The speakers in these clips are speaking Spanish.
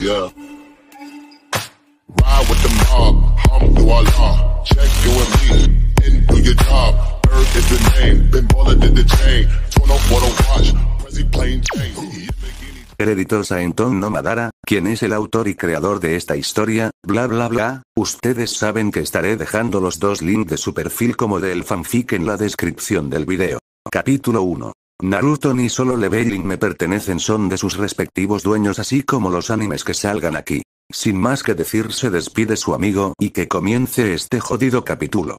Yeah. Ride with Enton no quien es el autor y creador de esta historia, bla bla bla, ustedes saben que estaré dejando los dos links de su perfil como del fanfic en la descripción del video. Capítulo 1. Naruto ni solo Leveling me pertenecen son de sus respectivos dueños así como los animes que salgan aquí. Sin más que decir se despide su amigo y que comience este jodido capítulo.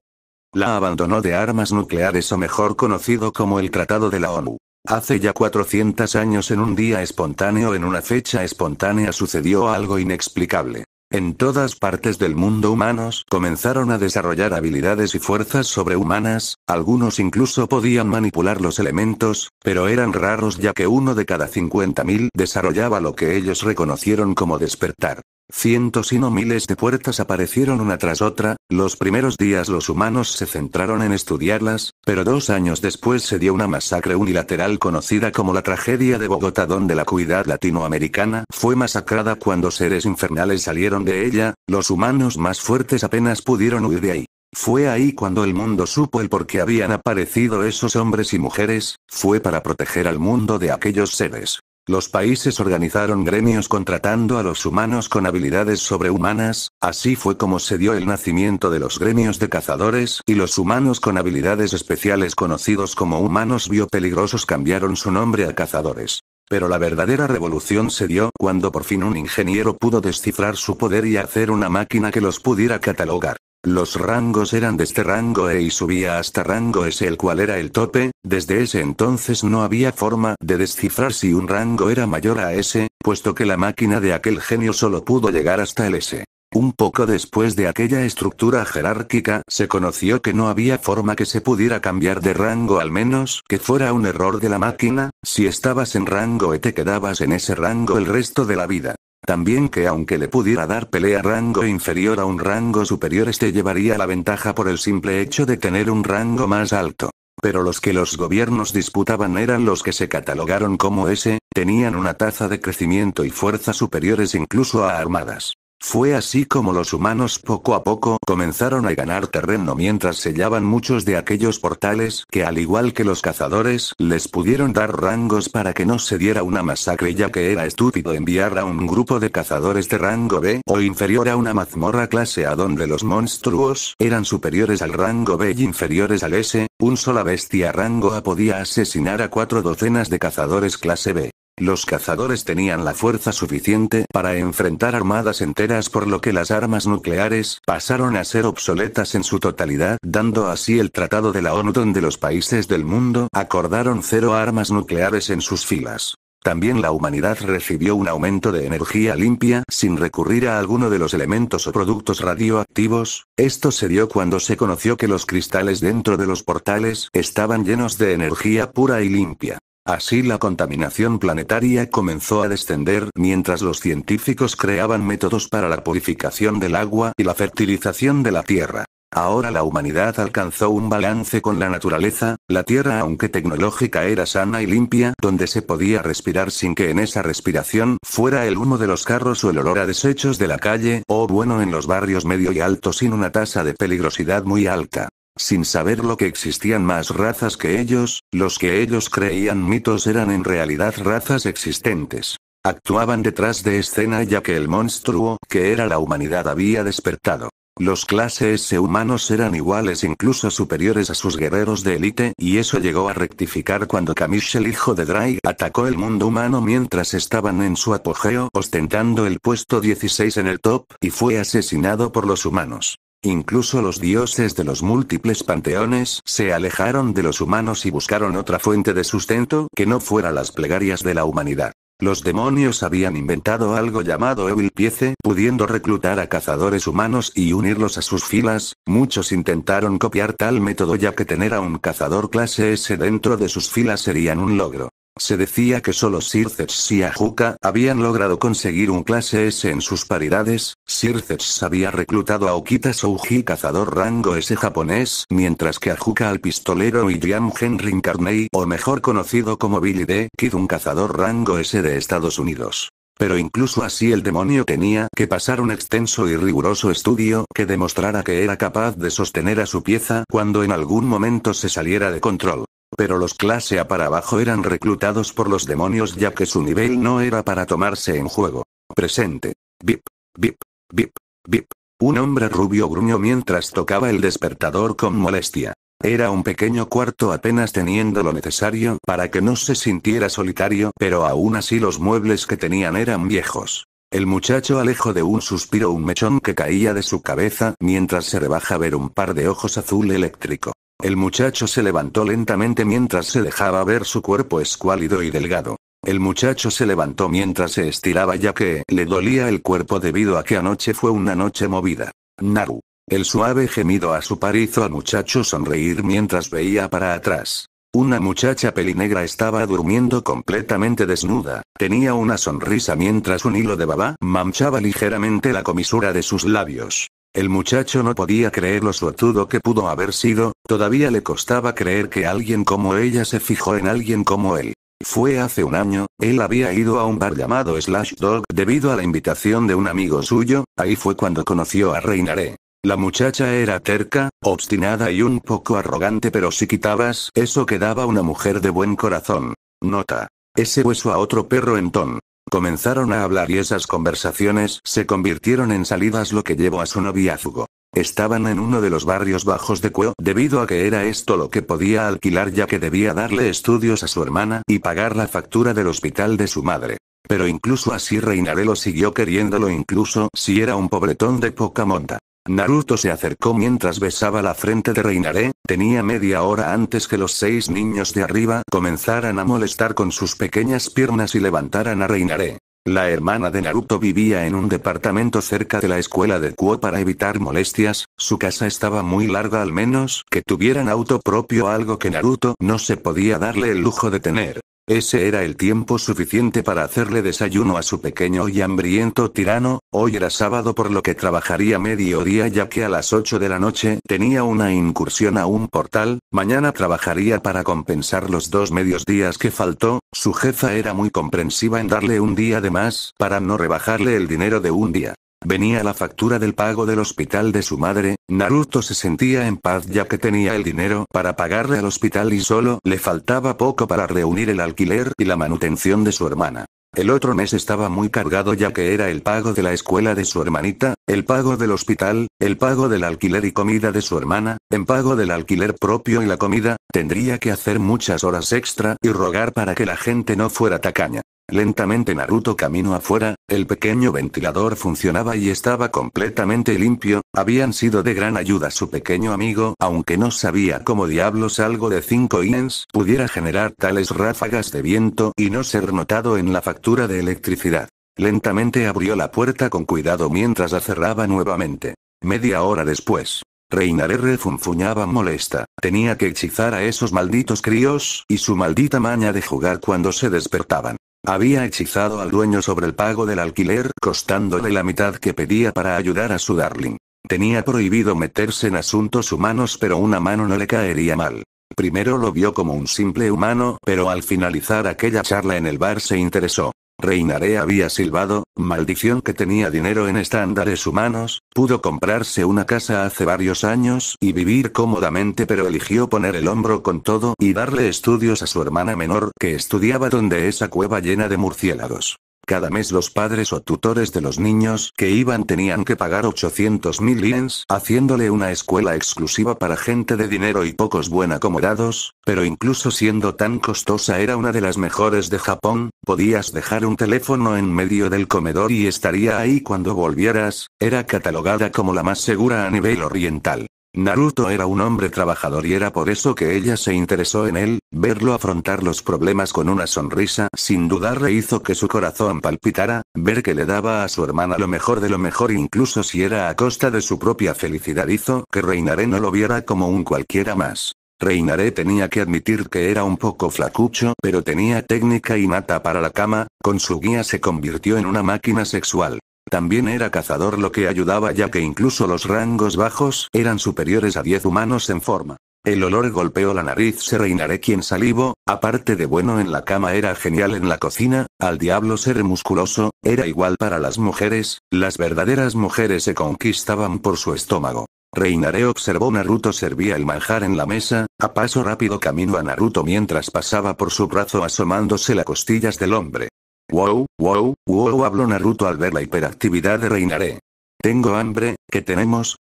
La abandonó de armas nucleares o mejor conocido como el Tratado de la ONU. Hace ya 400 años en un día espontáneo en una fecha espontánea sucedió algo inexplicable. En todas partes del mundo humanos comenzaron a desarrollar habilidades y fuerzas sobrehumanas, algunos incluso podían manipular los elementos, pero eran raros ya que uno de cada 50.000 desarrollaba lo que ellos reconocieron como despertar. Cientos y no miles de puertas aparecieron una tras otra, los primeros días los humanos se centraron en estudiarlas, pero dos años después se dio una masacre unilateral conocida como la tragedia de Bogotá donde la cuidad latinoamericana fue masacrada cuando seres infernales salieron de ella, los humanos más fuertes apenas pudieron huir de ahí. Fue ahí cuando el mundo supo el por qué habían aparecido esos hombres y mujeres, fue para proteger al mundo de aquellos seres. Los países organizaron gremios contratando a los humanos con habilidades sobrehumanas, así fue como se dio el nacimiento de los gremios de cazadores y los humanos con habilidades especiales conocidos como humanos biopeligrosos cambiaron su nombre a cazadores. Pero la verdadera revolución se dio cuando por fin un ingeniero pudo descifrar su poder y hacer una máquina que los pudiera catalogar. Los rangos eran de este rango E y subía hasta rango S el cual era el tope, desde ese entonces no había forma de descifrar si un rango era mayor a S, puesto que la máquina de aquel genio solo pudo llegar hasta el S. Un poco después de aquella estructura jerárquica se conoció que no había forma que se pudiera cambiar de rango al menos que fuera un error de la máquina, si estabas en rango E te quedabas en ese rango el resto de la vida. También que aunque le pudiera dar pelea rango inferior a un rango superior este llevaría la ventaja por el simple hecho de tener un rango más alto. Pero los que los gobiernos disputaban eran los que se catalogaron como ese, tenían una tasa de crecimiento y fuerza superiores incluso a armadas. Fue así como los humanos poco a poco comenzaron a ganar terreno mientras sellaban muchos de aquellos portales que al igual que los cazadores les pudieron dar rangos para que no se diera una masacre ya que era estúpido enviar a un grupo de cazadores de rango B o inferior a una mazmorra clase A donde los monstruos eran superiores al rango B y inferiores al S, un sola bestia rango A podía asesinar a cuatro docenas de cazadores clase B. Los cazadores tenían la fuerza suficiente para enfrentar armadas enteras por lo que las armas nucleares pasaron a ser obsoletas en su totalidad, dando así el Tratado de la ONU donde los países del mundo acordaron cero armas nucleares en sus filas. También la humanidad recibió un aumento de energía limpia sin recurrir a alguno de los elementos o productos radioactivos. Esto se dio cuando se conoció que los cristales dentro de los portales estaban llenos de energía pura y limpia. Así la contaminación planetaria comenzó a descender mientras los científicos creaban métodos para la purificación del agua y la fertilización de la tierra. Ahora la humanidad alcanzó un balance con la naturaleza, la tierra aunque tecnológica era sana y limpia, donde se podía respirar sin que en esa respiración fuera el humo de los carros o el olor a desechos de la calle, o bueno en los barrios medio y alto sin una tasa de peligrosidad muy alta. Sin saber lo que existían más razas que ellos, los que ellos creían mitos eran en realidad razas existentes. Actuaban detrás de escena ya que el monstruo que era la humanidad había despertado. Los clases humanos eran iguales incluso superiores a sus guerreros de élite y eso llegó a rectificar cuando Kamish el hijo de Dry, atacó el mundo humano mientras estaban en su apogeo ostentando el puesto 16 en el top y fue asesinado por los humanos. Incluso los dioses de los múltiples panteones se alejaron de los humanos y buscaron otra fuente de sustento que no fuera las plegarias de la humanidad. Los demonios habían inventado algo llamado Evil Piece pudiendo reclutar a cazadores humanos y unirlos a sus filas. Muchos intentaron copiar tal método ya que tener a un cazador clase S dentro de sus filas serían un logro. Se decía que solo Circes y Ajuka habían logrado conseguir un clase S en sus paridades, Circes había reclutado a Okita Souji cazador rango S japonés, mientras que Ajuka al pistolero William Henry Carney o mejor conocido como Billy D. Kid un cazador rango S de Estados Unidos. Pero incluso así el demonio tenía que pasar un extenso y riguroso estudio que demostrara que era capaz de sostener a su pieza cuando en algún momento se saliera de control. Pero los clase A para abajo eran reclutados por los demonios ya que su nivel no era para tomarse en juego. Presente. Bip, bip, bip, bip. Un hombre rubio gruñó mientras tocaba el despertador con molestia. Era un pequeño cuarto apenas teniendo lo necesario para que no se sintiera solitario, pero aún así los muebles que tenían eran viejos. El muchacho alejó de un suspiro un mechón que caía de su cabeza mientras se rebaja ver un par de ojos azul eléctrico. El muchacho se levantó lentamente mientras se dejaba ver su cuerpo escuálido y delgado. El muchacho se levantó mientras se estiraba ya que le dolía el cuerpo debido a que anoche fue una noche movida. Naru. El suave gemido a su par hizo al muchacho sonreír mientras veía para atrás. Una muchacha pelinegra estaba durmiendo completamente desnuda, tenía una sonrisa mientras un hilo de baba manchaba ligeramente la comisura de sus labios. El muchacho no podía creer lo suertudo que pudo haber sido, todavía le costaba creer que alguien como ella se fijó en alguien como él. Fue hace un año, él había ido a un bar llamado Slash Dog debido a la invitación de un amigo suyo, ahí fue cuando conoció a Reinaré. La muchacha era terca, obstinada y un poco arrogante pero si quitabas eso quedaba una mujer de buen corazón. Nota. Ese hueso a otro perro en ton. Comenzaron a hablar y esas conversaciones se convirtieron en salidas lo que llevó a su noviazgo. Estaban en uno de los barrios bajos de Cueo, debido a que era esto lo que podía alquilar ya que debía darle estudios a su hermana y pagar la factura del hospital de su madre. Pero incluso así Reinarelo siguió queriéndolo incluso si era un pobretón de poca monta. Naruto se acercó mientras besaba la frente de Reinaré, tenía media hora antes que los seis niños de arriba comenzaran a molestar con sus pequeñas piernas y levantaran a Reinaré. La hermana de Naruto vivía en un departamento cerca de la escuela de Kuo para evitar molestias, su casa estaba muy larga al menos que tuvieran auto propio algo que Naruto no se podía darle el lujo de tener. Ese era el tiempo suficiente para hacerle desayuno a su pequeño y hambriento tirano, hoy era sábado por lo que trabajaría día ya que a las 8 de la noche tenía una incursión a un portal, mañana trabajaría para compensar los dos medios días que faltó, su jefa era muy comprensiva en darle un día de más para no rebajarle el dinero de un día. Venía la factura del pago del hospital de su madre, Naruto se sentía en paz ya que tenía el dinero para pagarle al hospital y solo le faltaba poco para reunir el alquiler y la manutención de su hermana. El otro mes estaba muy cargado ya que era el pago de la escuela de su hermanita, el pago del hospital, el pago del alquiler y comida de su hermana, en pago del alquiler propio y la comida, tendría que hacer muchas horas extra y rogar para que la gente no fuera tacaña. Lentamente Naruto camino afuera, el pequeño ventilador funcionaba y estaba completamente limpio, habían sido de gran ayuda su pequeño amigo, aunque no sabía cómo diablos algo de 5 inens pudiera generar tales ráfagas de viento y no ser notado en la factura de electricidad. Lentamente abrió la puerta con cuidado mientras la cerraba nuevamente. Media hora después, Reinaré refunfuñaba molesta. Tenía que hechizar a esos malditos críos, y su maldita maña de jugar cuando se despertaban. Había hechizado al dueño sobre el pago del alquiler, costándole la mitad que pedía para ayudar a su darling. Tenía prohibido meterse en asuntos humanos, pero una mano no le caería mal. Primero lo vio como un simple humano, pero al finalizar aquella charla en el bar se interesó. Reinaré había silbado, maldición que tenía dinero en estándares humanos, pudo comprarse una casa hace varios años y vivir cómodamente pero eligió poner el hombro con todo y darle estudios a su hermana menor que estudiaba donde esa cueva llena de murciélagos cada mes los padres o tutores de los niños que iban tenían que pagar 800 mil liens haciéndole una escuela exclusiva para gente de dinero y pocos buen acomodados, pero incluso siendo tan costosa era una de las mejores de Japón, podías dejar un teléfono en medio del comedor y estaría ahí cuando volvieras, era catalogada como la más segura a nivel oriental. Naruto era un hombre trabajador y era por eso que ella se interesó en él, verlo afrontar los problemas con una sonrisa sin dudar le hizo que su corazón palpitara, ver que le daba a su hermana lo mejor de lo mejor incluso si era a costa de su propia felicidad hizo que Reinaré no lo viera como un cualquiera más. Reinaré tenía que admitir que era un poco flacucho pero tenía técnica y mata para la cama, con su guía se convirtió en una máquina sexual. También era cazador lo que ayudaba ya que incluso los rangos bajos eran superiores a 10 humanos en forma. El olor golpeó la nariz, se reinaré quien salivo, aparte de bueno en la cama era genial en la cocina, al diablo ser musculoso, era igual para las mujeres, las verdaderas mujeres se conquistaban por su estómago. Reinaré observó Naruto servía el manjar en la mesa, a paso rápido camino a Naruto mientras pasaba por su brazo asomándose las costillas del hombre. Wow, wow, wow, habló Naruto al ver la hiperactividad de Reinaré. Tengo hambre, ¿qué tenemos?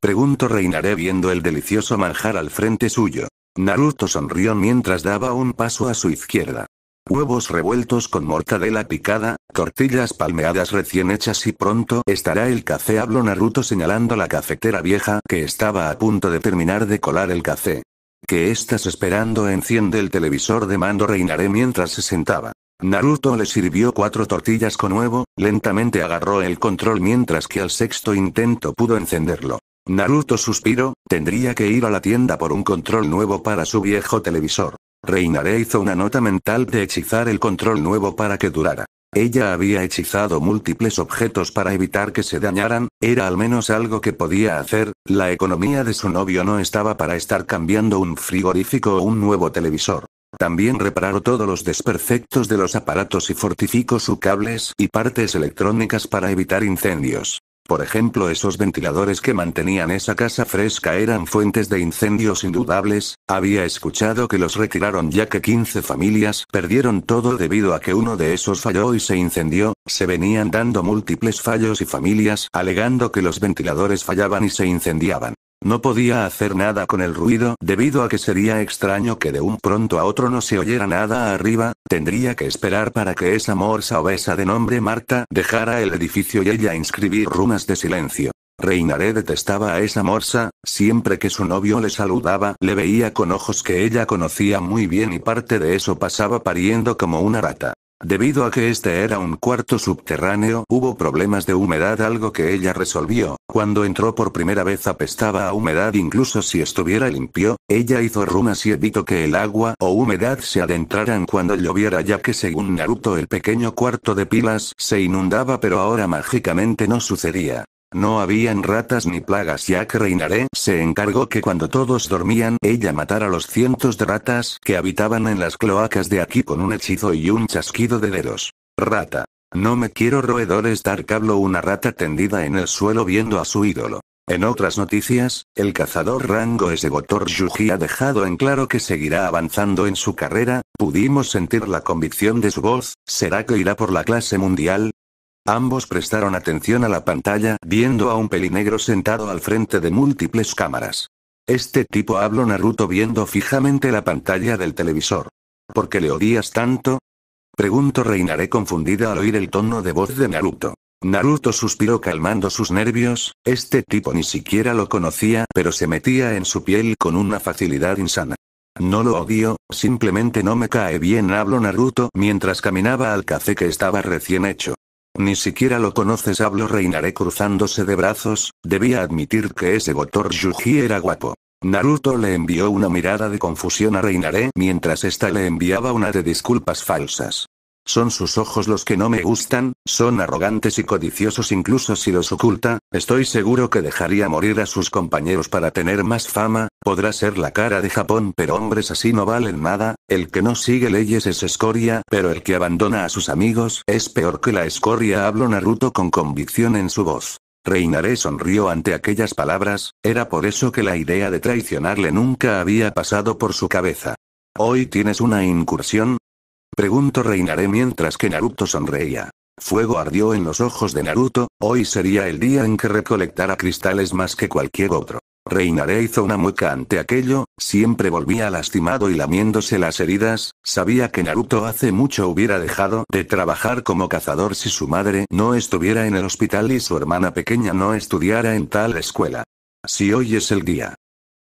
Pregunto Reinaré viendo el delicioso manjar al frente suyo. Naruto sonrió mientras daba un paso a su izquierda. Huevos revueltos con mortadela picada, tortillas palmeadas recién hechas y pronto estará el café, habló Naruto señalando la cafetera vieja que estaba a punto de terminar de colar el café. ¿Qué estás esperando? Enciende el televisor de mando Reinaré mientras se sentaba. Naruto le sirvió cuatro tortillas con huevo, lentamente agarró el control mientras que al sexto intento pudo encenderlo. Naruto suspiró, tendría que ir a la tienda por un control nuevo para su viejo televisor. Reinare hizo una nota mental de hechizar el control nuevo para que durara. Ella había hechizado múltiples objetos para evitar que se dañaran, era al menos algo que podía hacer, la economía de su novio no estaba para estar cambiando un frigorífico o un nuevo televisor. También reparó todos los desperfectos de los aparatos y fortificó sus cables y partes electrónicas para evitar incendios. Por ejemplo, esos ventiladores que mantenían esa casa fresca eran fuentes de incendios indudables, había escuchado que los retiraron ya que 15 familias perdieron todo debido a que uno de esos falló y se incendió, se venían dando múltiples fallos y familias alegando que los ventiladores fallaban y se incendiaban. No podía hacer nada con el ruido debido a que sería extraño que de un pronto a otro no se oyera nada arriba, tendría que esperar para que esa morsa obesa de nombre Marta dejara el edificio y ella inscribir runas de silencio. Reinaré detestaba a esa morsa, siempre que su novio le saludaba le veía con ojos que ella conocía muy bien y parte de eso pasaba pariendo como una rata. Debido a que este era un cuarto subterráneo, hubo problemas de humedad, algo que ella resolvió. Cuando entró por primera vez apestaba a humedad incluso si estuviera limpio, ella hizo runas y evitó que el agua o humedad se adentraran cuando lloviera ya que según Naruto el pequeño cuarto de pilas se inundaba pero ahora mágicamente no sucedía. No habían ratas ni plagas ya que Reinaré se encargó que cuando todos dormían ella matara los cientos de ratas que habitaban en las cloacas de aquí con un hechizo y un chasquido de dedos. Rata. No me quiero roedores dar cablo una rata tendida en el suelo viendo a su ídolo. En otras noticias, el cazador Rango ese Gotor Yuji ha dejado en claro que seguirá avanzando en su carrera, pudimos sentir la convicción de su voz, ¿será que irá por la clase mundial? Ambos prestaron atención a la pantalla, viendo a un pelinegro sentado al frente de múltiples cámaras. Este tipo habló Naruto viendo fijamente la pantalla del televisor. ¿Por qué le odias tanto? Pregunto Reinaré confundida al oír el tono de voz de Naruto. Naruto suspiró calmando sus nervios, este tipo ni siquiera lo conocía, pero se metía en su piel con una facilidad insana. No lo odio, simplemente no me cae bien, habló Naruto mientras caminaba al café que estaba recién hecho. Ni siquiera lo conoces, habló Reinaré cruzándose de brazos, debía admitir que ese Gotor Yuji era guapo. Naruto le envió una mirada de confusión a Reinaré mientras ésta le enviaba una de disculpas falsas. Son sus ojos los que no me gustan, son arrogantes y codiciosos incluso si los oculta, estoy seguro que dejaría morir a sus compañeros para tener más fama, podrá ser la cara de Japón pero hombres así no valen nada, el que no sigue leyes es escoria pero el que abandona a sus amigos es peor que la escoria habló Naruto con convicción en su voz. Reinaré sonrió ante aquellas palabras, era por eso que la idea de traicionarle nunca había pasado por su cabeza. Hoy tienes una incursión, Pregunto reinaré mientras que Naruto sonreía. Fuego ardió en los ojos de Naruto, hoy sería el día en que recolectara cristales más que cualquier otro. Reinaré hizo una mueca ante aquello, siempre volvía lastimado y lamiéndose las heridas, sabía que Naruto hace mucho hubiera dejado de trabajar como cazador si su madre no estuviera en el hospital y su hermana pequeña no estudiara en tal escuela. Si hoy es el día,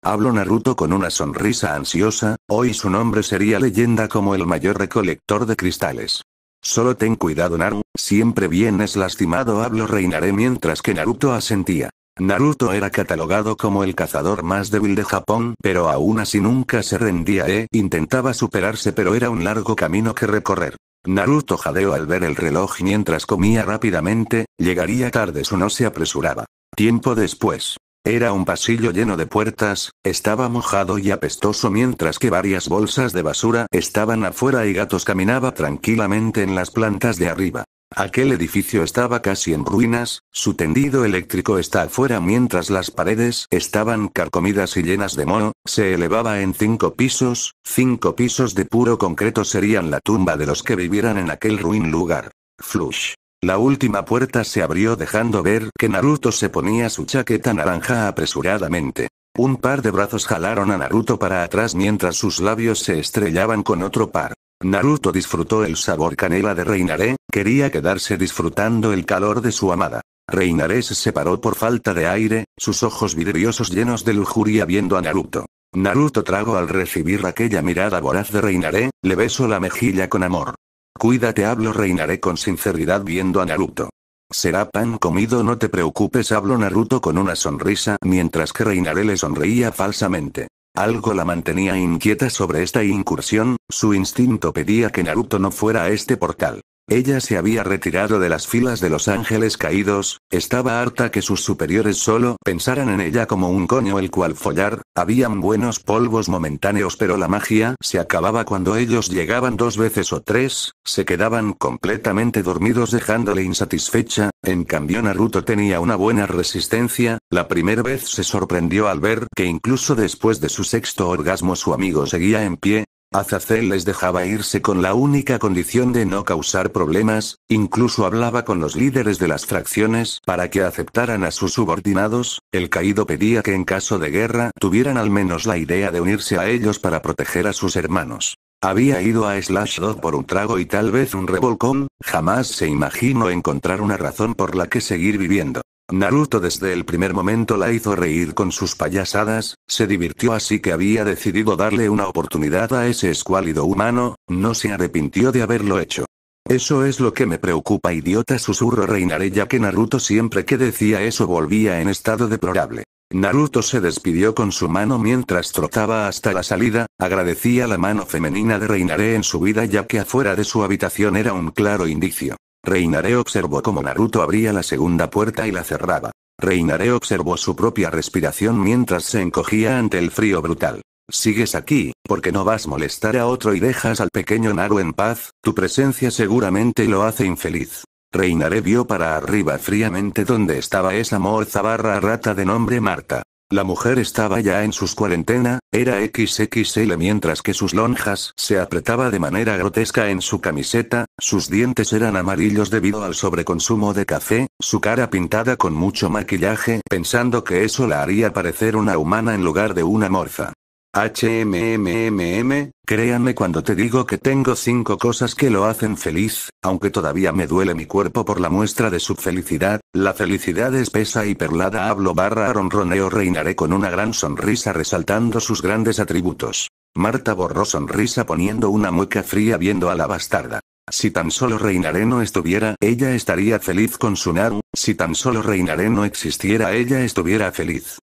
Hablo Naruto con una sonrisa ansiosa, hoy su nombre sería leyenda como el mayor recolector de cristales. Solo ten cuidado Naru, siempre vienes lastimado hablo reinaré mientras que Naruto asentía. Naruto era catalogado como el cazador más débil de Japón, pero aún así nunca se rendía e intentaba superarse pero era un largo camino que recorrer. Naruto jadeó al ver el reloj mientras comía rápidamente, llegaría tarde su no se apresuraba. Tiempo después, era un pasillo lleno de puertas, estaba mojado y apestoso mientras que varias bolsas de basura estaban afuera y gatos caminaba tranquilamente en las plantas de arriba. Aquel edificio estaba casi en ruinas, su tendido eléctrico está afuera mientras las paredes estaban carcomidas y llenas de moho, se elevaba en cinco pisos, cinco pisos de puro concreto serían la tumba de los que vivieran en aquel ruin lugar. Flush. La última puerta se abrió dejando ver que Naruto se ponía su chaqueta naranja apresuradamente. Un par de brazos jalaron a Naruto para atrás mientras sus labios se estrellaban con otro par. Naruto disfrutó el sabor canela de Reinaré, quería quedarse disfrutando el calor de su amada. Reinaré se separó por falta de aire, sus ojos vidriosos llenos de lujuria viendo a Naruto. Naruto trago al recibir aquella mirada voraz de Reinaré, le besó la mejilla con amor. Cuídate hablo reinaré con sinceridad viendo a Naruto. Será pan comido no te preocupes hablo Naruto con una sonrisa mientras que Reinaré le sonreía falsamente. Algo la mantenía inquieta sobre esta incursión, su instinto pedía que Naruto no fuera a este portal. Ella se había retirado de las filas de los ángeles caídos, estaba harta que sus superiores solo pensaran en ella como un coño el cual follar, habían buenos polvos momentáneos pero la magia se acababa cuando ellos llegaban dos veces o tres, se quedaban completamente dormidos dejándole insatisfecha, en cambio Naruto tenía una buena resistencia, la primera vez se sorprendió al ver que incluso después de su sexto orgasmo su amigo seguía en pie, Azazel les dejaba irse con la única condición de no causar problemas, incluso hablaba con los líderes de las fracciones para que aceptaran a sus subordinados, el caído pedía que en caso de guerra tuvieran al menos la idea de unirse a ellos para proteger a sus hermanos. Había ido a Slashdot por un trago y tal vez un revolcón, jamás se imaginó encontrar una razón por la que seguir viviendo. Naruto desde el primer momento la hizo reír con sus payasadas, se divirtió así que había decidido darle una oportunidad a ese escuálido humano, no se arrepintió de haberlo hecho. Eso es lo que me preocupa, idiota susurro reinaré ya que Naruto siempre que decía eso volvía en estado deplorable. Naruto se despidió con su mano mientras trotaba hasta la salida, agradecía la mano femenina de Reinaré en su vida ya que afuera de su habitación era un claro indicio. Reinaré observó cómo Naruto abría la segunda puerta y la cerraba. Reinaré observó su propia respiración mientras se encogía ante el frío brutal. Sigues aquí, porque no vas a molestar a otro y dejas al pequeño Naru en paz, tu presencia seguramente lo hace infeliz. Reinaré vio para arriba fríamente donde estaba esa morza barra rata de nombre Marta. La mujer estaba ya en sus cuarentena, era XXL mientras que sus lonjas se apretaba de manera grotesca en su camiseta, sus dientes eran amarillos debido al sobreconsumo de café, su cara pintada con mucho maquillaje pensando que eso la haría parecer una humana en lugar de una morfa. HMMMM, créanme cuando te digo que tengo cinco cosas que lo hacen feliz, aunque todavía me duele mi cuerpo por la muestra de su felicidad, la felicidad espesa y perlada hablo barra ronroneo reinaré con una gran sonrisa resaltando sus grandes atributos. Marta borró sonrisa poniendo una mueca fría viendo a la bastarda. Si tan solo Reinaré no estuviera, ella estaría feliz con su Naru, si tan solo Reinaré no existiera, ella estuviera feliz.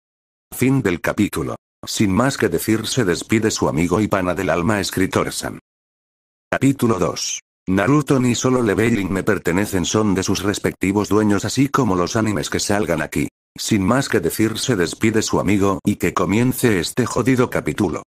Fin del capítulo. Sin más que decir se despide su amigo y pana del alma escritor San. Capítulo 2. Naruto ni solo Leveling me pertenecen son de sus respectivos dueños así como los animes que salgan aquí. Sin más que decir se despide su amigo y que comience este jodido capítulo.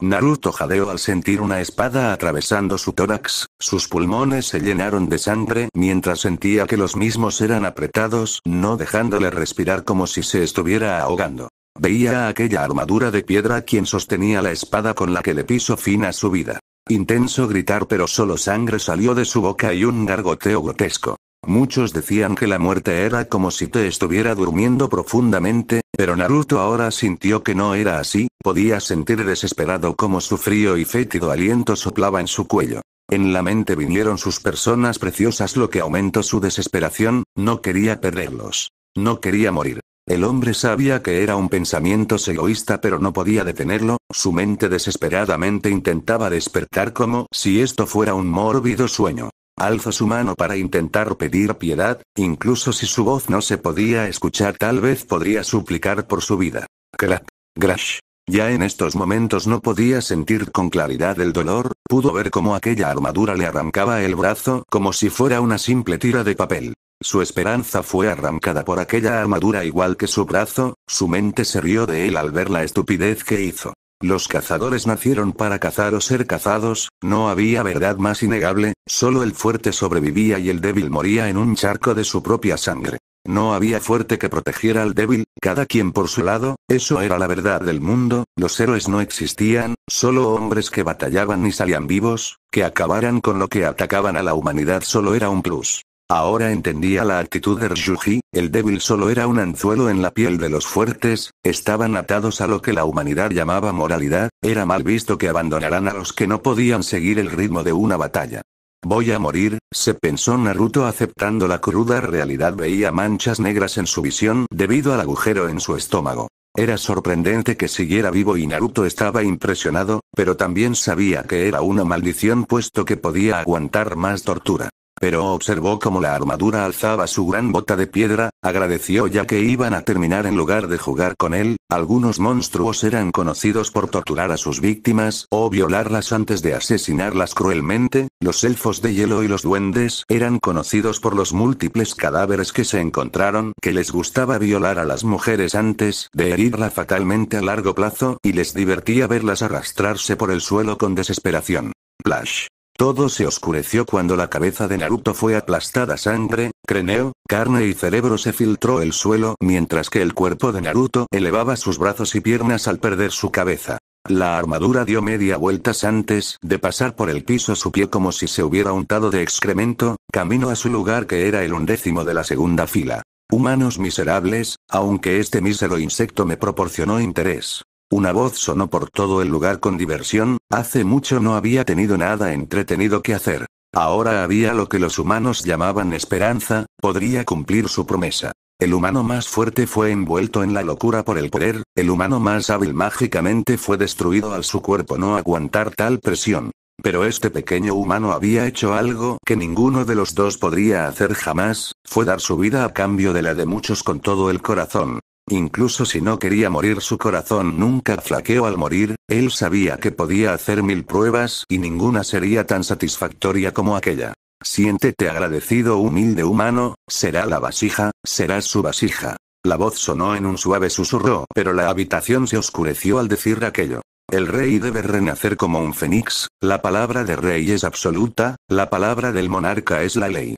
Naruto jadeó al sentir una espada atravesando su tórax, sus pulmones se llenaron de sangre mientras sentía que los mismos eran apretados, no dejándole respirar como si se estuviera ahogando. Veía aquella armadura de piedra quien sostenía la espada con la que le piso fin a su vida. Intenso gritar pero solo sangre salió de su boca y un gargoteo grotesco. Muchos decían que la muerte era como si te estuviera durmiendo profundamente, pero Naruto ahora sintió que no era así, podía sentir desesperado como su frío y fétido aliento soplaba en su cuello. En la mente vinieron sus personas preciosas lo que aumentó su desesperación, no quería perderlos. No quería morir. El hombre sabía que era un pensamiento egoísta pero no podía detenerlo, su mente desesperadamente intentaba despertar como si esto fuera un mórbido sueño. Alza su mano para intentar pedir piedad, incluso si su voz no se podía escuchar tal vez podría suplicar por su vida. Crack. Grash. Ya en estos momentos no podía sentir con claridad el dolor, pudo ver cómo aquella armadura le arrancaba el brazo como si fuera una simple tira de papel. Su esperanza fue arrancada por aquella armadura igual que su brazo, su mente se rió de él al ver la estupidez que hizo. Los cazadores nacieron para cazar o ser cazados, no había verdad más innegable, solo el fuerte sobrevivía y el débil moría en un charco de su propia sangre. No había fuerte que protegiera al débil, cada quien por su lado, eso era la verdad del mundo, los héroes no existían, solo hombres que batallaban y salían vivos, que acabaran con lo que atacaban a la humanidad solo era un plus. Ahora entendía la actitud de Ryuji, el débil solo era un anzuelo en la piel de los fuertes, estaban atados a lo que la humanidad llamaba moralidad, era mal visto que abandonaran a los que no podían seguir el ritmo de una batalla. Voy a morir, se pensó Naruto aceptando la cruda realidad veía manchas negras en su visión debido al agujero en su estómago. Era sorprendente que siguiera vivo y Naruto estaba impresionado, pero también sabía que era una maldición puesto que podía aguantar más tortura pero observó cómo la armadura alzaba su gran bota de piedra, agradeció ya que iban a terminar en lugar de jugar con él, algunos monstruos eran conocidos por torturar a sus víctimas o violarlas antes de asesinarlas cruelmente, los elfos de hielo y los duendes eran conocidos por los múltiples cadáveres que se encontraron que les gustaba violar a las mujeres antes de herirla fatalmente a largo plazo y les divertía verlas arrastrarse por el suelo con desesperación. Plash. Todo se oscureció cuando la cabeza de Naruto fue aplastada sangre, creneo, carne y cerebro se filtró el suelo mientras que el cuerpo de Naruto elevaba sus brazos y piernas al perder su cabeza. La armadura dio media vueltas antes de pasar por el piso su pie como si se hubiera untado de excremento, camino a su lugar que era el undécimo de la segunda fila. Humanos miserables, aunque este mísero insecto me proporcionó interés. Una voz sonó por todo el lugar con diversión, hace mucho no había tenido nada entretenido que hacer. Ahora había lo que los humanos llamaban esperanza, podría cumplir su promesa. El humano más fuerte fue envuelto en la locura por el poder, el humano más hábil mágicamente fue destruido al su cuerpo no aguantar tal presión. Pero este pequeño humano había hecho algo que ninguno de los dos podría hacer jamás, fue dar su vida a cambio de la de muchos con todo el corazón. Incluso si no quería morir su corazón nunca flaqueó al morir, él sabía que podía hacer mil pruebas y ninguna sería tan satisfactoria como aquella. Siéntete agradecido humilde humano, será la vasija, será su vasija. La voz sonó en un suave susurro, pero la habitación se oscureció al decir aquello. El rey debe renacer como un fénix, la palabra de rey es absoluta, la palabra del monarca es la ley.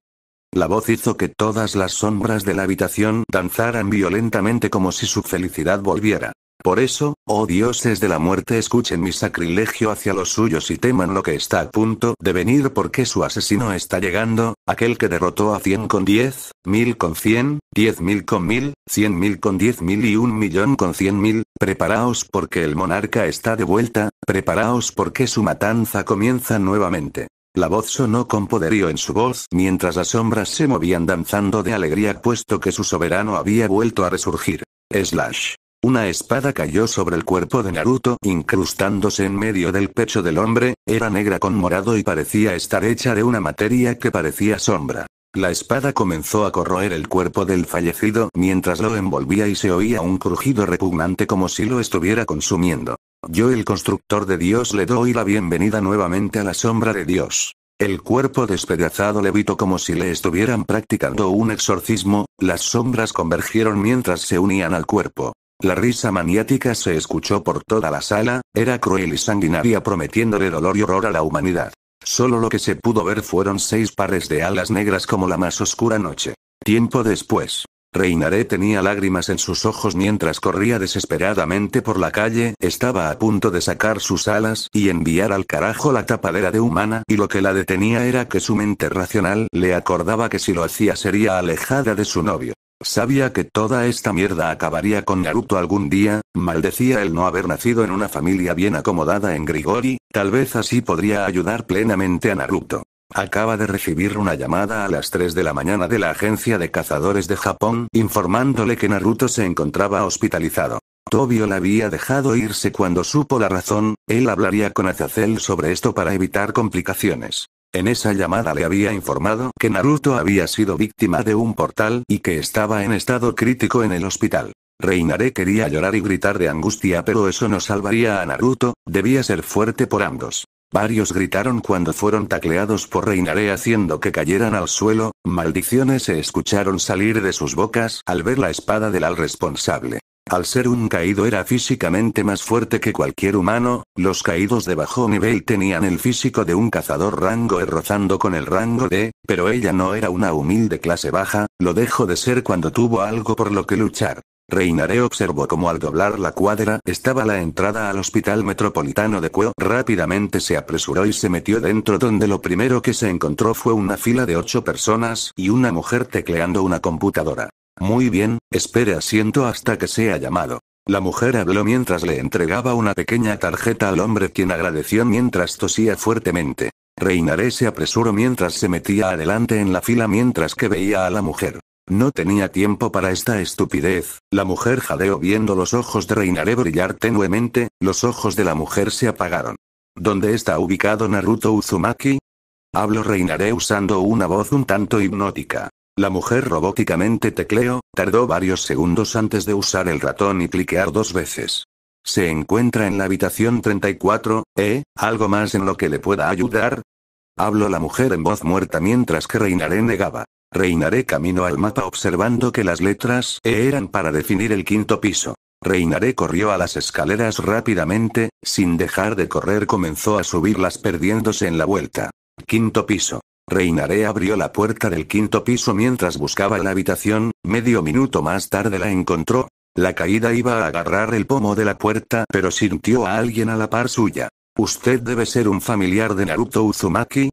La voz hizo que todas las sombras de la habitación danzaran violentamente como si su felicidad volviera. Por eso, oh dioses de la muerte, escuchen mi sacrilegio hacia los suyos y teman lo que está a punto de venir porque su asesino está llegando, aquel que derrotó a cien con diez, mil con cien, diez mil con mil, cien mil con diez mil y un millón con cien mil, preparaos porque el monarca está de vuelta, preparaos porque su matanza comienza nuevamente. La voz sonó con poderío en su voz mientras las sombras se movían danzando de alegría puesto que su soberano había vuelto a resurgir. Slash. Una espada cayó sobre el cuerpo de Naruto, incrustándose en medio del pecho del hombre, era negra con morado y parecía estar hecha de una materia que parecía sombra. La espada comenzó a corroer el cuerpo del fallecido mientras lo envolvía y se oía un crujido repugnante como si lo estuviera consumiendo. Yo el constructor de Dios le doy la bienvenida nuevamente a la sombra de Dios. El cuerpo despedazado levitó como si le estuvieran practicando un exorcismo, las sombras convergieron mientras se unían al cuerpo. La risa maniática se escuchó por toda la sala, era cruel y sanguinaria prometiéndole dolor y horror a la humanidad. Solo lo que se pudo ver fueron seis pares de alas negras como la más oscura noche. Tiempo después, Reinaré tenía lágrimas en sus ojos mientras corría desesperadamente por la calle, estaba a punto de sacar sus alas y enviar al carajo la tapadera de humana, y lo que la detenía era que su mente racional le acordaba que si lo hacía sería alejada de su novio. Sabía que toda esta mierda acabaría con Naruto algún día, maldecía el no haber nacido en una familia bien acomodada en Grigori, tal vez así podría ayudar plenamente a Naruto. Acaba de recibir una llamada a las 3 de la mañana de la agencia de cazadores de Japón informándole que Naruto se encontraba hospitalizado. Tobio la había dejado irse cuando supo la razón, él hablaría con Azazel sobre esto para evitar complicaciones. En esa llamada le había informado que Naruto había sido víctima de un portal y que estaba en estado crítico en el hospital. Reinaré quería llorar y gritar de angustia pero eso no salvaría a Naruto, debía ser fuerte por ambos. Varios gritaron cuando fueron tacleados por Reinaré haciendo que cayeran al suelo, maldiciones se escucharon salir de sus bocas al ver la espada del al responsable. Al ser un caído era físicamente más fuerte que cualquier humano, los caídos de bajo nivel tenían el físico de un cazador rango y e rozando con el rango de, pero ella no era una humilde clase baja, lo dejó de ser cuando tuvo algo por lo que luchar. Reinaré observó como al doblar la cuadra estaba la entrada al hospital metropolitano de Cuero. Rápidamente se apresuró y se metió dentro donde lo primero que se encontró fue una fila de ocho personas y una mujer tecleando una computadora. Muy bien, espere asiento hasta que sea llamado. La mujer habló mientras le entregaba una pequeña tarjeta al hombre quien agradeció mientras tosía fuertemente. Reinaré se apresuró mientras se metía adelante en la fila mientras que veía a la mujer. No tenía tiempo para esta estupidez, la mujer jadeó viendo los ojos de Reinaré brillar tenuemente, los ojos de la mujer se apagaron. ¿Dónde está ubicado Naruto Uzumaki? Hablo Reinaré usando una voz un tanto hipnótica. La mujer robóticamente tecleó, tardó varios segundos antes de usar el ratón y cliquear dos veces. Se encuentra en la habitación 34, ¿eh? ¿Algo más en lo que le pueda ayudar? Habló la mujer en voz muerta mientras que Reinaré negaba. Reinaré camino al mapa observando que las letras E eran para definir el quinto piso. Reinaré corrió a las escaleras rápidamente, sin dejar de correr comenzó a subirlas perdiéndose en la vuelta. Quinto piso. Reinaré abrió la puerta del quinto piso mientras buscaba la habitación, medio minuto más tarde la encontró. La caída iba a agarrar el pomo de la puerta pero sintió a alguien a la par suya. Usted debe ser un familiar de Naruto Uzumaki,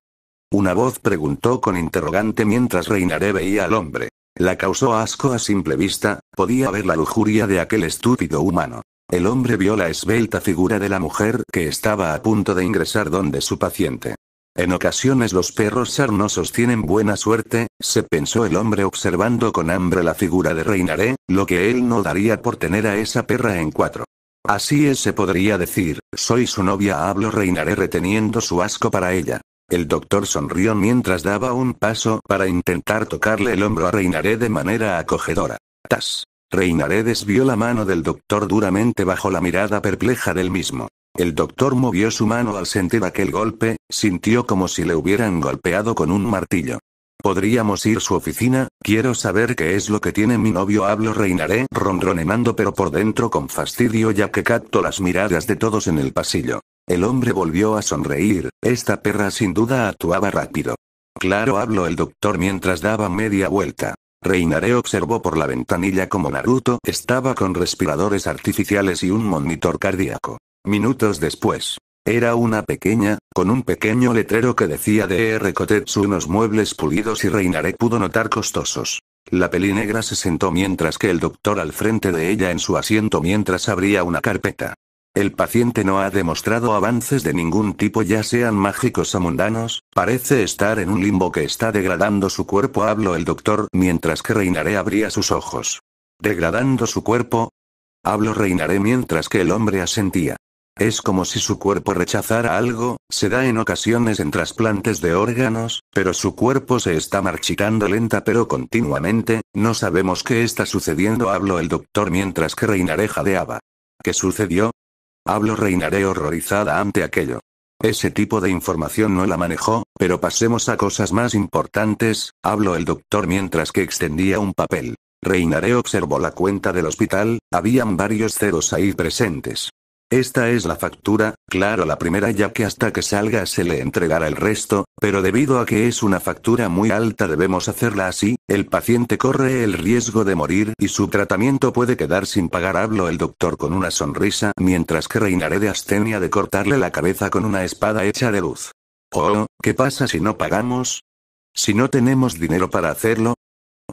una voz preguntó con interrogante mientras Reinaré veía al hombre. La causó asco a simple vista, podía ver la lujuria de aquel estúpido humano. El hombre vio la esbelta figura de la mujer que estaba a punto de ingresar donde su paciente. En ocasiones los perros sarnosos tienen buena suerte, se pensó el hombre observando con hambre la figura de Reinaré, lo que él no daría por tener a esa perra en cuatro. Así es, se podría decir, soy su novia, hablo Reinaré reteniendo su asco para ella. El doctor sonrió mientras daba un paso para intentar tocarle el hombro a Reinaré de manera acogedora. ¡Tas! Reinaré desvió la mano del doctor duramente bajo la mirada perpleja del mismo. El doctor movió su mano al sentir aquel golpe, sintió como si le hubieran golpeado con un martillo. Podríamos ir a su oficina, quiero saber qué es lo que tiene mi novio. Hablo reinaré ronroneando pero por dentro con fastidio ya que capto las miradas de todos en el pasillo. El hombre volvió a sonreír, esta perra sin duda actuaba rápido. Claro, habló el doctor mientras daba media vuelta. Reinaré observó por la ventanilla como Naruto estaba con respiradores artificiales y un monitor cardíaco. Minutos después. Era una pequeña, con un pequeño letrero que decía DR Kotetsu unos muebles pulidos y Reinaré pudo notar costosos. La peli negra se sentó mientras que el doctor al frente de ella en su asiento mientras abría una carpeta. El paciente no ha demostrado avances de ningún tipo ya sean mágicos o mundanos, parece estar en un limbo que está degradando su cuerpo, hablo el doctor, mientras que Reinaré abría sus ojos. ¿Degradando su cuerpo? Hablo Reinaré mientras que el hombre asentía. Es como si su cuerpo rechazara algo, se da en ocasiones en trasplantes de órganos, pero su cuerpo se está marchitando lenta pero continuamente, no sabemos qué está sucediendo, habló el doctor mientras que Reinaré jadeaba. ¿Qué sucedió? Hablo reinaré horrorizada ante aquello. Ese tipo de información no la manejó, pero pasemos a cosas más importantes, habló el doctor mientras que extendía un papel. Reinaré observó la cuenta del hospital, habían varios ceros ahí presentes. Esta es la factura, claro la primera ya que hasta que salga se le entregará el resto, pero debido a que es una factura muy alta debemos hacerla así, el paciente corre el riesgo de morir y su tratamiento puede quedar sin pagar habló el doctor con una sonrisa mientras que reinaré de astenia de cortarle la cabeza con una espada hecha de luz. Oh, ¿qué pasa si no pagamos? Si no tenemos dinero para hacerlo?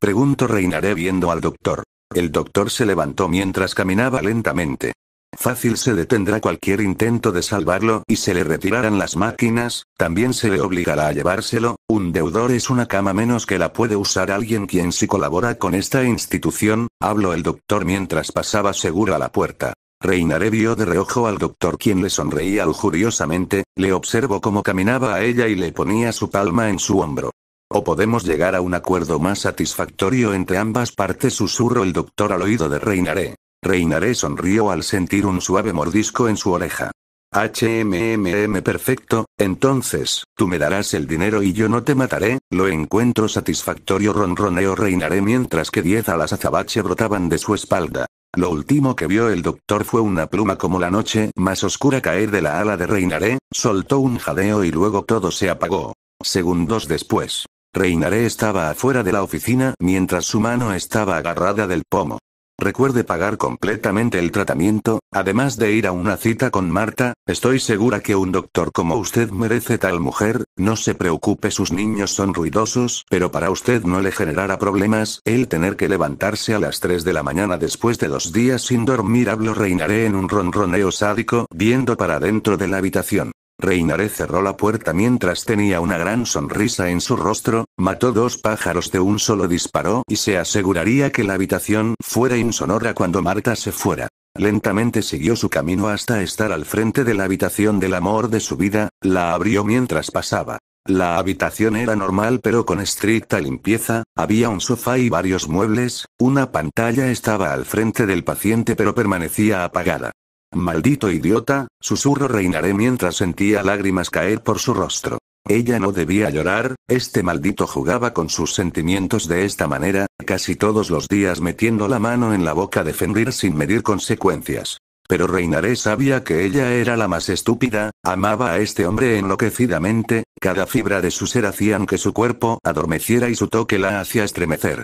Pregunto reinaré viendo al doctor. El doctor se levantó mientras caminaba lentamente. Fácil se detendrá cualquier intento de salvarlo y se le retirarán las máquinas, también se le obligará a llevárselo, un deudor es una cama menos que la puede usar alguien quien si colabora con esta institución, habló el doctor mientras pasaba seguro a la puerta. Reinaré vio de reojo al doctor quien le sonreía lujuriosamente, le observó cómo caminaba a ella y le ponía su palma en su hombro. O podemos llegar a un acuerdo más satisfactorio entre ambas partes, susurró el doctor al oído de Reinaré. Reinaré sonrió al sentir un suave mordisco en su oreja. HMMM perfecto, entonces, tú me darás el dinero y yo no te mataré, lo encuentro satisfactorio ronroneo reinaré mientras que diez alas azabache brotaban de su espalda. Lo último que vio el doctor fue una pluma como la noche más oscura caer de la ala de Reinaré, soltó un jadeo y luego todo se apagó. Segundos después, Reinaré estaba afuera de la oficina mientras su mano estaba agarrada del pomo. Recuerde pagar completamente el tratamiento, además de ir a una cita con Marta, estoy segura que un doctor como usted merece tal mujer, no se preocupe sus niños son ruidosos, pero para usted no le generará problemas el tener que levantarse a las 3 de la mañana después de dos días sin dormir hablo reinaré en un ronroneo sádico viendo para dentro de la habitación. Reinaré cerró la puerta mientras tenía una gran sonrisa en su rostro, mató dos pájaros de un solo disparo y se aseguraría que la habitación fuera insonora cuando Marta se fuera. Lentamente siguió su camino hasta estar al frente de la habitación del amor de su vida, la abrió mientras pasaba. La habitación era normal pero con estricta limpieza, había un sofá y varios muebles, una pantalla estaba al frente del paciente pero permanecía apagada. Maldito idiota, susurro reinaré mientras sentía lágrimas caer por su rostro. Ella no debía llorar, este maldito jugaba con sus sentimientos de esta manera, casi todos los días metiendo la mano en la boca de Fenrir sin medir consecuencias. Pero Reinaré sabía que ella era la más estúpida, amaba a este hombre enloquecidamente, cada fibra de su ser hacían que su cuerpo adormeciera y su toque la hacía estremecer.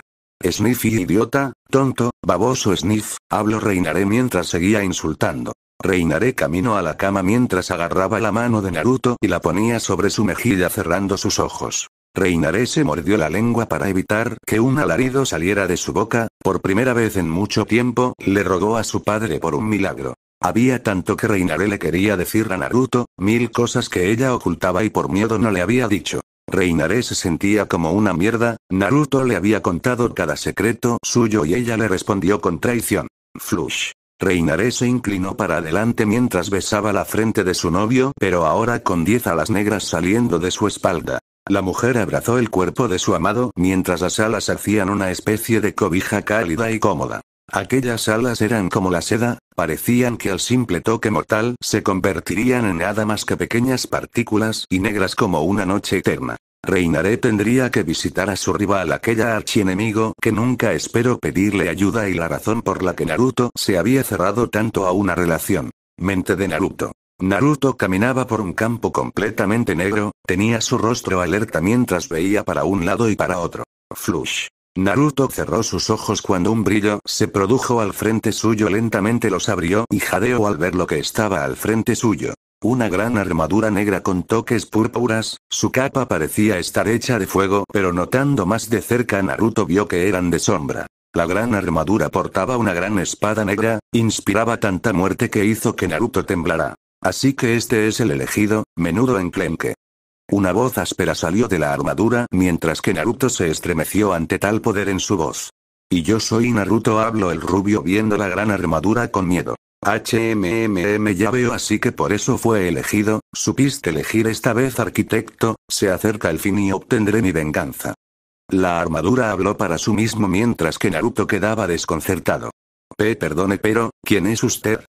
Sniffy idiota, tonto, baboso Sniff, hablo reinaré mientras seguía insultando. Reinaré camino a la cama mientras agarraba la mano de Naruto y la ponía sobre su mejilla cerrando sus ojos. Reinaré se mordió la lengua para evitar que un alarido saliera de su boca, por primera vez en mucho tiempo, le rogó a su padre por un milagro. Había tanto que Reinaré le quería decir a Naruto, mil cosas que ella ocultaba y por miedo no le había dicho. Reinaré se sentía como una mierda, Naruto le había contado cada secreto suyo y ella le respondió con traición. Flush. Reinaré se inclinó para adelante mientras besaba la frente de su novio, pero ahora con diez alas negras saliendo de su espalda. La mujer abrazó el cuerpo de su amado mientras las alas hacían una especie de cobija cálida y cómoda. Aquellas alas eran como la seda, parecían que al simple toque mortal se convertirían en nada más que pequeñas partículas y negras como una noche eterna. Reinaré tendría que visitar a su rival aquella archienemigo que nunca espero pedirle ayuda y la razón por la que Naruto se había cerrado tanto a una relación. Mente de Naruto. Naruto caminaba por un campo completamente negro, tenía su rostro alerta mientras veía para un lado y para otro. Flush. Naruto cerró sus ojos cuando un brillo se produjo al frente suyo lentamente los abrió y jadeó al ver lo que estaba al frente suyo. Una gran armadura negra con toques púrpuras, su capa parecía estar hecha de fuego pero notando más de cerca Naruto vio que eran de sombra. La gran armadura portaba una gran espada negra, inspiraba tanta muerte que hizo que Naruto temblara. Así que este es el elegido, menudo enclenque. Una voz áspera salió de la armadura mientras que Naruto se estremeció ante tal poder en su voz. Y yo soy Naruto, habló el rubio viendo la gran armadura con miedo. HMMM ya veo así que por eso fue elegido, supiste elegir esta vez arquitecto, se acerca el fin y obtendré mi venganza. La armadura habló para su mismo mientras que Naruto quedaba desconcertado. P perdone pero, ¿quién es usted?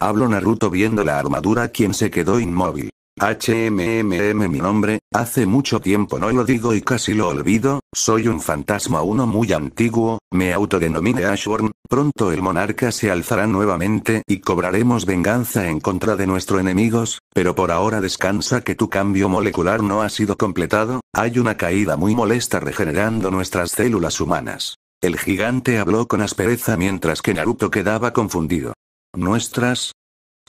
Habló Naruto viendo la armadura quien se quedó inmóvil. HMMM mi nombre, hace mucho tiempo no lo digo y casi lo olvido, soy un fantasma uno muy antiguo, me autodenomine Ashworn, pronto el monarca se alzará nuevamente y cobraremos venganza en contra de nuestros enemigos, pero por ahora descansa que tu cambio molecular no ha sido completado, hay una caída muy molesta regenerando nuestras células humanas. El gigante habló con aspereza mientras que Naruto quedaba confundido. Nuestras,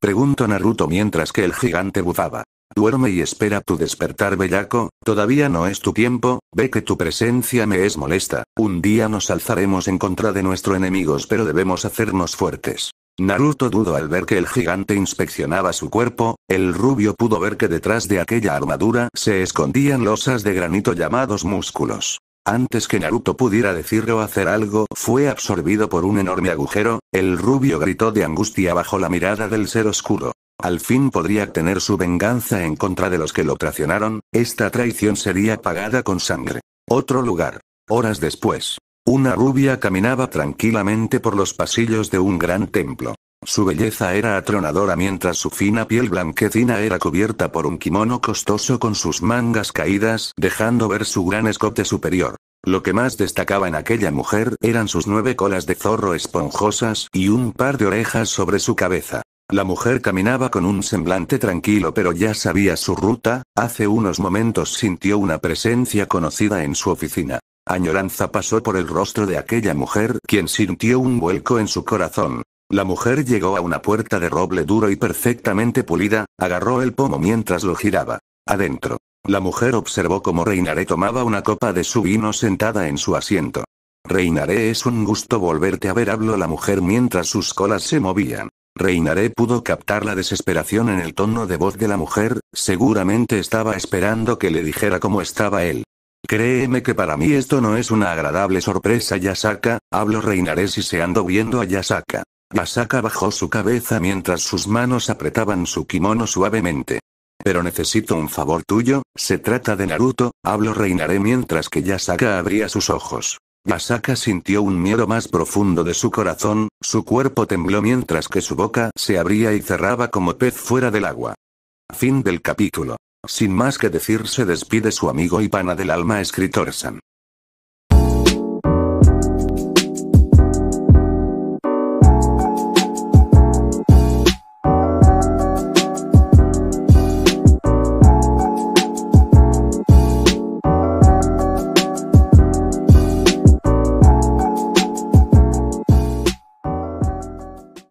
Preguntó Naruto mientras que el gigante bufaba. Duerme y espera tu despertar, bellaco, todavía no es tu tiempo, ve que tu presencia me es molesta, un día nos alzaremos en contra de nuestros enemigos pero debemos hacernos fuertes. Naruto dudó al ver que el gigante inspeccionaba su cuerpo, el rubio pudo ver que detrás de aquella armadura se escondían losas de granito llamados músculos. Antes que Naruto pudiera decir o hacer algo, fue absorbido por un enorme agujero, el rubio gritó de angustia bajo la mirada del ser oscuro. Al fin podría tener su venganza en contra de los que lo traicionaron, esta traición sería pagada con sangre. Otro lugar. Horas después. Una rubia caminaba tranquilamente por los pasillos de un gran templo. Su belleza era atronadora mientras su fina piel blanquecina era cubierta por un kimono costoso con sus mangas caídas, dejando ver su gran escote superior. Lo que más destacaba en aquella mujer eran sus nueve colas de zorro esponjosas y un par de orejas sobre su cabeza. La mujer caminaba con un semblante tranquilo pero ya sabía su ruta, hace unos momentos sintió una presencia conocida en su oficina. Añoranza pasó por el rostro de aquella mujer, quien sintió un vuelco en su corazón. La mujer llegó a una puerta de roble duro y perfectamente pulida, agarró el pomo mientras lo giraba. Adentro. La mujer observó cómo Reinaré tomaba una copa de su vino sentada en su asiento. Reinaré es un gusto volverte a ver, habló la mujer mientras sus colas se movían. Reinaré pudo captar la desesperación en el tono de voz de la mujer, seguramente estaba esperando que le dijera cómo estaba él. Créeme que para mí esto no es una agradable sorpresa, Yasaka, hablo Reinaré si se ando viendo a Yasaka. Asaka bajó su cabeza mientras sus manos apretaban su kimono suavemente. Pero necesito un favor tuyo, se trata de Naruto, hablo reinaré mientras que Yasaka abría sus ojos. Yasaka sintió un miedo más profundo de su corazón, su cuerpo tembló mientras que su boca se abría y cerraba como pez fuera del agua. Fin del capítulo. Sin más que decir se despide su amigo y pana del alma escritor San.